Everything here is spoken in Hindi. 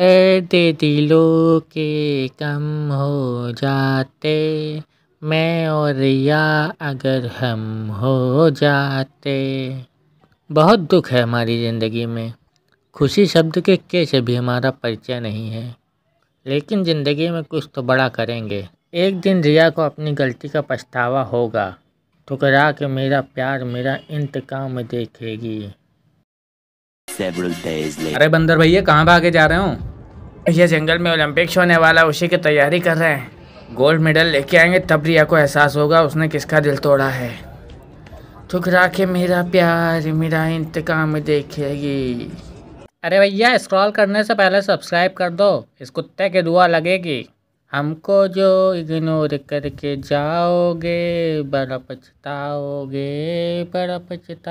दर्द दिलों के कम हो जाते मैं और या अगर हम हो जाते बहुत दुख है हमारी ज़िंदगी में खुशी शब्द के कैसे भी हमारा परिचय नहीं है लेकिन ज़िंदगी में कुछ तो बड़ा करेंगे एक दिन रिया को अपनी गलती का पछतावा होगा तो करा के मेरा प्यार मेरा इंतकाम देखेगी अरे बंदर भैया कहाँ भागे जा रहे हो ये जंगल में ओलंपिक्स होने वाला उसी की तैयारी कर रहे हैं गोल्ड मेडल लेके आएंगे तब रिया को एहसास होगा उसने किसका दिल तोड़ा है ठुकरा के मेरा प्यार मेरा इंतकाम देखेगी अरे भैया स्क्रॉल करने से पहले सब्सक्राइब कर दो इस कुत्ते की दुआ लगेगी हमको जो इग्नोर करके जाओगे बड़ा पछताओगे बड़ा पछताओगे